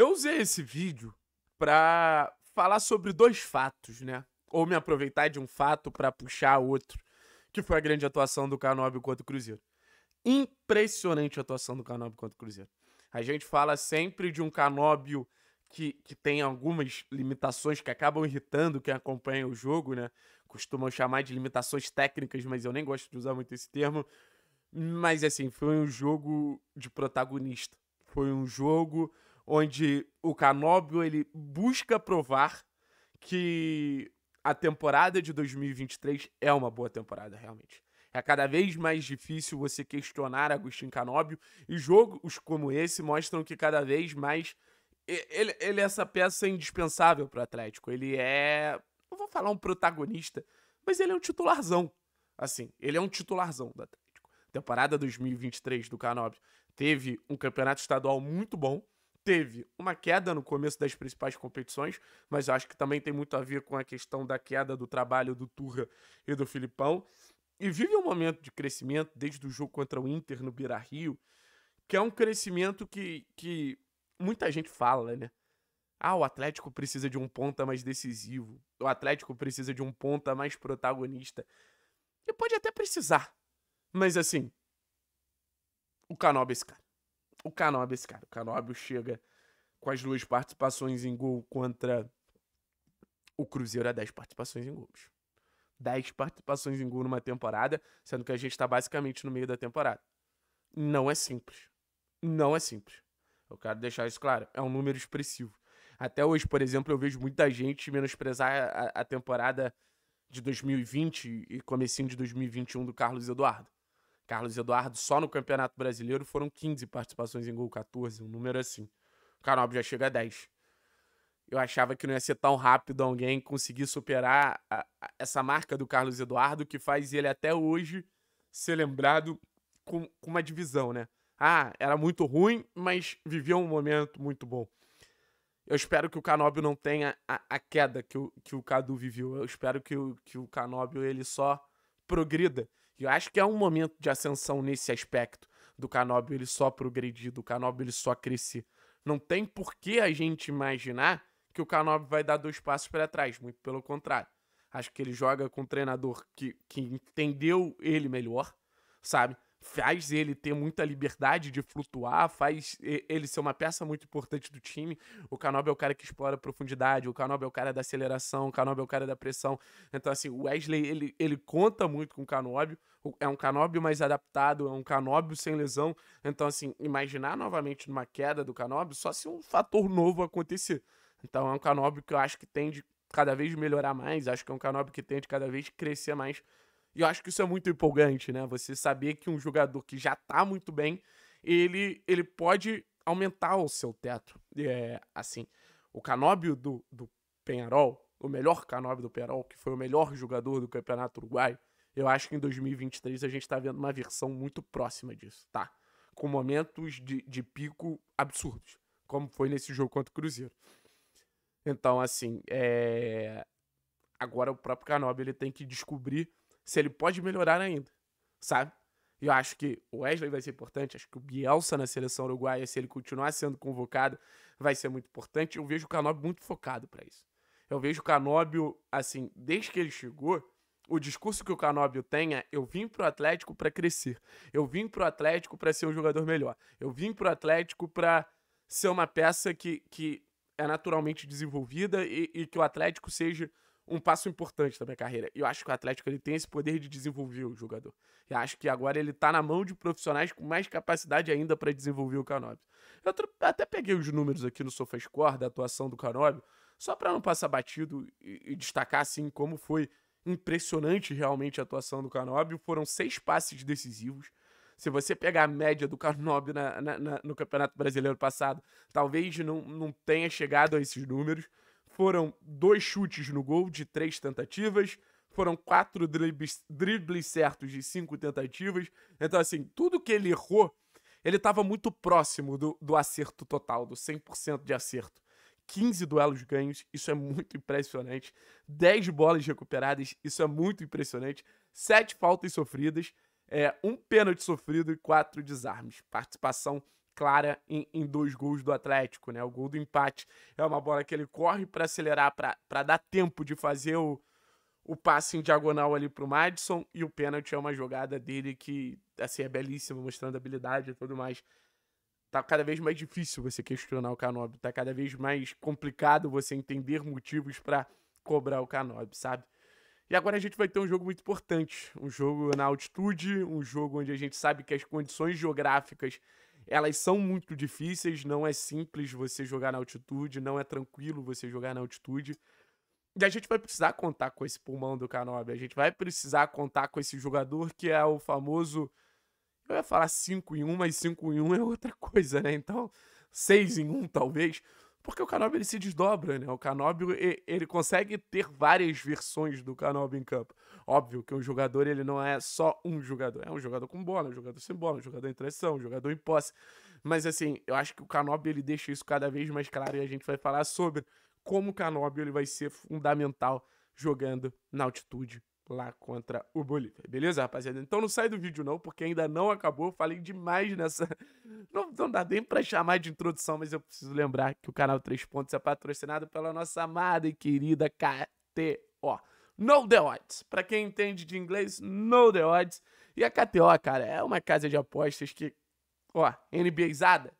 Eu usei esse vídeo para falar sobre dois fatos, né? Ou me aproveitar de um fato para puxar outro, que foi a grande atuação do Canobi contra o Cruzeiro. Impressionante a atuação do Canobi contra o Cruzeiro. A gente fala sempre de um Canóbio que, que tem algumas limitações que acabam irritando quem acompanha o jogo, né? Costumam chamar de limitações técnicas, mas eu nem gosto de usar muito esse termo. Mas assim, foi um jogo de protagonista. Foi um jogo onde o Canóbio ele busca provar que a temporada de 2023 é uma boa temporada realmente. É cada vez mais difícil você questionar Agostinho Canóbio e jogos como esse mostram que cada vez mais ele, ele é essa peça indispensável para o Atlético. Ele é, não vou falar um protagonista, mas ele é um titularzão. Assim, ele é um titularzão do Atlético. Temporada 2023 do Canóbio teve um campeonato estadual muito bom teve uma queda no começo das principais competições, mas acho que também tem muito a ver com a questão da queda do trabalho do Turra e do Filipão. E vive um momento de crescimento desde o jogo contra o Inter no Beira Rio, que é um crescimento que, que muita gente fala, né? Ah, o Atlético precisa de um ponta mais decisivo. O Atlético precisa de um ponta mais protagonista. E pode até precisar. Mas assim, o Canobis, é esse cara o esse cara. O Canobis chega com as duas participações em gol contra o Cruzeiro a 10 participações em gols. 10 participações em gol numa temporada, sendo que a gente está basicamente no meio da temporada. Não é simples. Não é simples. Eu quero deixar isso claro. É um número expressivo. Até hoje, por exemplo, eu vejo muita gente menosprezar a, a temporada de 2020 e comecinho de 2021 do Carlos Eduardo. Carlos Eduardo, só no Campeonato Brasileiro, foram 15 participações em gol, 14, um número assim. O Canob já chega a 10. Eu achava que não ia ser tão rápido alguém conseguir superar a, a, essa marca do Carlos Eduardo, que faz ele até hoje ser lembrado com, com uma divisão, né? Ah, era muito ruim, mas vivia um momento muito bom. Eu espero que o Canóbio não tenha a, a, queda que o, que o Cadu viveu. Eu espero que o, que o ele só progrida eu acho que é um momento de ascensão nesse aspecto do Canóbio ele só progredir, do Canóbio ele só crescer. Não tem por que a gente imaginar que o Canóbio vai dar dois passos para trás, muito pelo contrário. Acho que ele joga com um treinador que, que entendeu ele melhor, sabe? faz ele ter muita liberdade de flutuar, faz ele ser uma peça muito importante do time. O Canob é o cara que explora profundidade, o Canob é o cara da aceleração, o Canob é o cara da pressão. Então, assim, o Wesley, ele, ele conta muito com o Canob, é um Canob mais adaptado, é um Canob sem lesão. Então, assim, imaginar novamente uma queda do Canob só se um fator novo acontecer. Então, é um Canob que eu acho que tende cada vez melhorar mais, acho que é um Canob que tende cada vez crescer mais e eu acho que isso é muito empolgante, né? Você saber que um jogador que já tá muito bem, ele, ele pode aumentar o seu teto. É, assim, o Canóbio do, do Penharol, o melhor Canóbio do Penharol, que foi o melhor jogador do Campeonato Uruguaio, eu acho que em 2023 a gente tá vendo uma versão muito próxima disso, tá? Com momentos de, de pico absurdos, como foi nesse jogo contra o Cruzeiro. Então, assim, é... agora o próprio Canóbio ele tem que descobrir se ele pode melhorar ainda, sabe? eu acho que o Wesley vai ser importante, acho que o Bielsa na seleção uruguaia, se ele continuar sendo convocado, vai ser muito importante. Eu vejo o Canóbio muito focado para isso. Eu vejo o Canóbio, assim, desde que ele chegou, o discurso que o Canóbio tem é: eu vim pro Atlético para crescer. Eu vim pro Atlético para ser um jogador melhor. Eu vim pro Atlético para ser uma peça que, que é naturalmente desenvolvida e, e que o Atlético seja um passo importante da minha carreira. E eu acho que o Atlético ele tem esse poder de desenvolver o jogador. E acho que agora ele tá na mão de profissionais com mais capacidade ainda para desenvolver o Canóbio. Eu até peguei os números aqui no SofaScore da atuação do Canóbio, só para não passar batido e, e destacar assim como foi impressionante realmente a atuação do Canóbio. Foram seis passes decisivos. Se você pegar a média do Canóbio na, na, na, no Campeonato Brasileiro passado, talvez não, não tenha chegado a esses números. Foram dois chutes no gol de três tentativas, foram quatro dribles, dribles certos de cinco tentativas. Então, assim, tudo que ele errou, ele estava muito próximo do, do acerto total, do 100% de acerto. 15 duelos ganhos, isso é muito impressionante. 10 bolas recuperadas, isso é muito impressionante. 7 faltas sofridas, é, um pênalti sofrido e 4 desarmes. Participação clara em, em, dois gols do Atlético, né? O gol do empate é uma bola que ele corre para acelerar, para dar tempo de fazer o, o passe em diagonal ali para o Madison e o pênalti é uma jogada dele que, assim, é belíssima, mostrando habilidade e tudo mais. Tá cada vez mais difícil você questionar o canob, tá cada vez mais complicado você entender motivos para cobrar o canob, sabe? E agora a gente vai ter um jogo muito importante. Um jogo na altitude, um jogo onde a gente sabe que as condições geográficas elas são muito difíceis, não é simples você jogar na altitude, não é tranquilo você jogar na altitude. E a gente vai precisar contar com esse pulmão do Canobi, a gente vai precisar contar com esse jogador que é o famoso. Eu ia falar 5 em 1, mas 5 em 1 é outra coisa, né? Então, 6 em 1 talvez. Porque o Canóbio ele se desdobra, né? O Canóbio ele consegue ter várias versões do Canóbio em campo. Óbvio que um jogador ele não é só um jogador, é um jogador com bola, um jogador sem bola, um jogador em transição, um jogador em posse. Mas assim, eu acho que o Canóbio ele deixa isso cada vez mais claro e a gente vai falar sobre como o Canóbio ele vai ser fundamental jogando na altitude lá contra o Bolívia. Beleza, rapaziada? Então não sai do vídeo não, porque ainda não acabou. Eu falei demais nessa... Não, não dá nem pra chamar de introdução, mas eu preciso lembrar que o canal 3 Pontos é patrocinado pela nossa amada e querida KTO. No the odds. Pra quem entende de inglês, No the odds. E a KTO, cara, é uma casa de apostas que... Ó, NBAzada.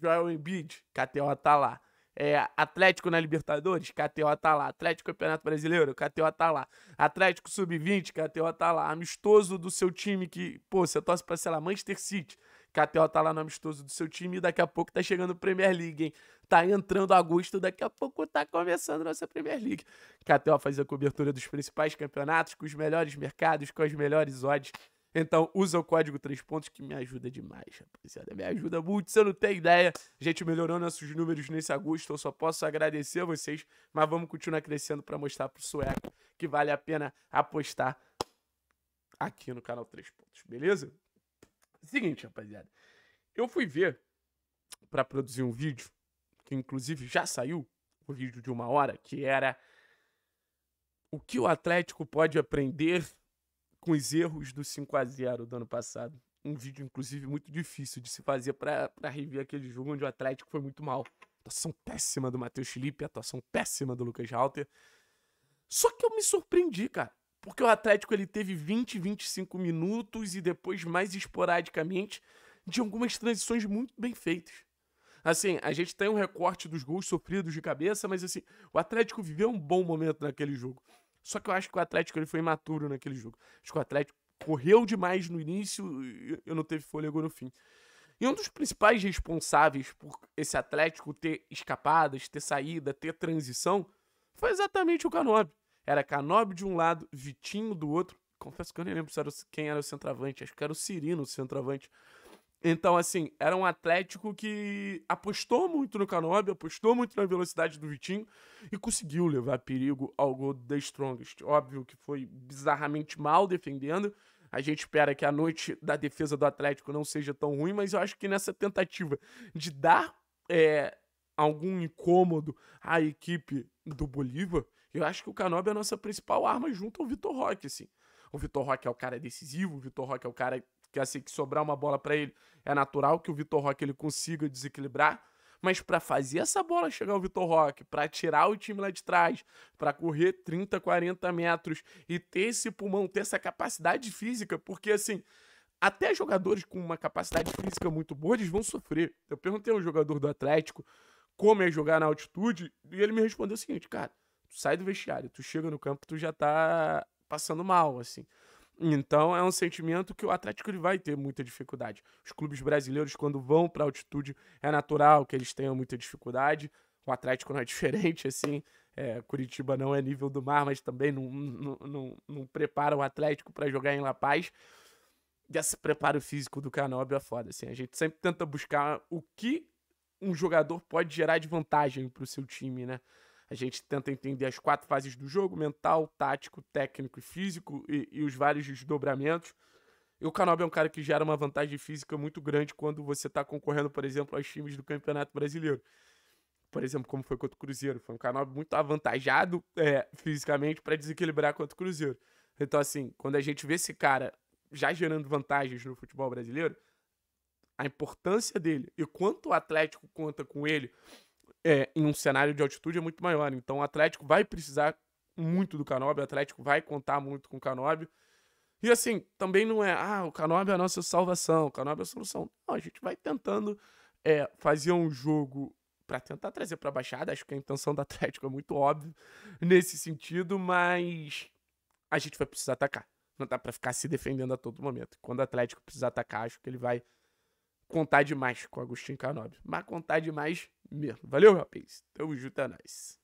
Joel Embiid, KTO tá lá. É, Atlético na Libertadores, KTO tá lá. Atlético Campeonato Brasileiro, KTO tá lá. Atlético Sub-20, KTO tá lá. Amistoso do seu time que, pô, você torce pra, sei lá, Manchester City. KTO tá lá no amistoso do seu time e daqui a pouco tá chegando Premier League, hein? Tá entrando agosto, daqui a pouco tá começando nossa Premier League. KTO faz a cobertura dos principais campeonatos, com os melhores mercados, com as melhores odds. Então, usa o código 3 pontos que me ajuda demais, rapaziada. Me ajuda muito, você não tem ideia. A gente melhorou nossos números nesse agosto, eu só posso agradecer a vocês, mas vamos continuar crescendo para mostrar para o sueco que vale a pena apostar aqui no canal 3 pontos, beleza? Seguinte, rapaziada. Eu fui ver para produzir um vídeo, que inclusive já saiu, um vídeo de uma hora, que era o que o Atlético pode aprender com os erros do 5 a 0 do ano passado. Um vídeo, inclusive, muito difícil de se fazer para rever aquele jogo onde o Atlético foi muito mal. Atuação péssima do Matheus Felipe, atuação péssima do Lucas Halter. Só que eu me surpreendi, cara. Porque o Atlético ele teve 20, 25 minutos e depois, mais esporadicamente, de algumas transições muito bem feitas. Assim, a gente tem um recorte dos gols sofridos de cabeça, mas assim, o Atlético viveu um bom momento naquele jogo. Só que eu acho que o Atlético ele foi imaturo naquele jogo. Acho que o Atlético correu demais no início e eu não teve fôlego no fim. E um dos principais responsáveis por esse Atlético ter escapadas, ter saída, ter transição, foi exatamente o Canobi. Era Canobi de um lado, Vitinho do outro. Confesso que eu nem lembro quem era o centroavante, acho que era o Cirino o centroavante. Então, assim, era um Atlético que apostou muito no Canobi, apostou muito na velocidade do Vitinho e conseguiu levar perigo ao gol da Strongest. Óbvio que foi bizarramente mal defendendo. A gente espera que a noite da defesa do Atlético não seja tão ruim, mas eu acho que nessa tentativa de dar é, algum incômodo à equipe do Bolívar, eu acho que o Canobi é a nossa principal arma junto ao Vitor Roque, assim. O Vitor Roque é o cara decisivo, o Vitor Roque é o cara que assim que sobrar uma bola para ele, é natural que o Vitor Roque ele consiga desequilibrar. Mas para fazer essa bola chegar ao Vitor Roque, para tirar o time lá de trás, para correr 30, 40 metros e ter esse pulmão, ter essa capacidade física, porque assim, até jogadores com uma capacidade física muito boa, eles vão sofrer. Eu perguntei a um jogador do Atlético como é jogar na altitude, e ele me respondeu o seguinte, cara, tu sai do vestiário, tu chega no campo, tu já tá passando mal, assim. Então é um sentimento que o Atlético ele vai ter muita dificuldade. Os clubes brasileiros, quando vão para altitude, é natural que eles tenham muita dificuldade. O Atlético não é diferente, assim. É, Curitiba não é nível do mar, mas também não, não, não, não prepara o Atlético para jogar em La Paz. E esse preparo físico do Canobio é foda, assim. A gente sempre tenta buscar o que um jogador pode gerar de vantagem para o seu time, né? A gente tenta entender as quatro fases do jogo: mental, tático, técnico e físico, e, os vários desdobramentos. E o canal é um cara que gera uma vantagem física muito grande quando você está concorrendo, por exemplo, aos times do Campeonato Brasileiro. Por exemplo, como foi contra o Cruzeiro. Foi um canal muito avantajado é, fisicamente para desequilibrar contra o Cruzeiro. Então, assim, quando a gente vê esse cara já gerando vantagens no futebol brasileiro, a importância dele e quanto o Atlético conta com ele é, em um cenário de altitude é muito maior. Então o Atlético vai precisar muito do Canóbio, o Atlético vai contar muito com o Canóbio. E assim, também não é, ah, o Canóbio é a nossa salvação, o Canóbio é a solução. Não, a gente vai tentando é, fazer um jogo para tentar trazer para a baixada. Acho que a intenção do Atlético é muito óbvia nesse sentido, mas a gente vai precisar atacar. Não dá para ficar se defendendo a todo momento. Quando o Atlético precisar atacar, acho que ele vai contar demais com o Agostinho Canóbio. Mas contar demais mesmo. Valeu, rapaz. Tamo junto, é nóis.